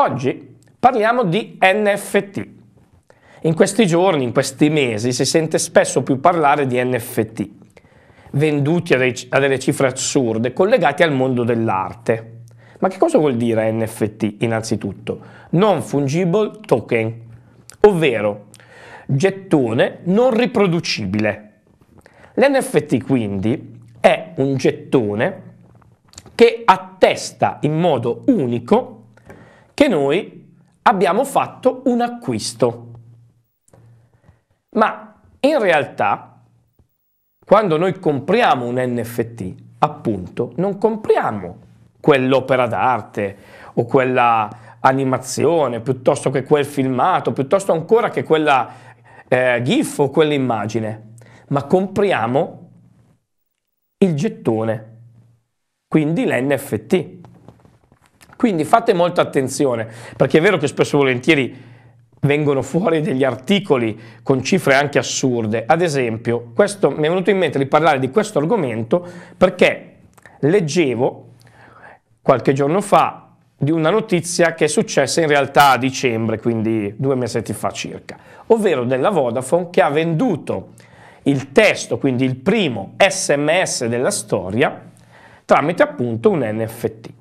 Oggi parliamo di NFT. In questi giorni, in questi mesi, si sente spesso più parlare di NFT, venduti a delle cifre assurde, collegati al mondo dell'arte. Ma che cosa vuol dire NFT innanzitutto? Non fungible token, ovvero gettone non riproducibile. L'NFT quindi è un gettone che attesta in modo unico che noi abbiamo fatto un acquisto. Ma in realtà, quando noi compriamo un NFT, appunto, non compriamo quell'opera d'arte o quella animazione, piuttosto che quel filmato, piuttosto ancora che quella eh, GIF o quell'immagine, ma compriamo il gettone, quindi l'NFT. Quindi fate molta attenzione, perché è vero che spesso e volentieri vengono fuori degli articoli con cifre anche assurde. Ad esempio, questo, mi è venuto in mente di parlare di questo argomento perché leggevo qualche giorno fa di una notizia che è successa in realtà a dicembre, quindi due mesi fa circa, ovvero della Vodafone che ha venduto il testo, quindi il primo sms della storia, tramite appunto un NFT.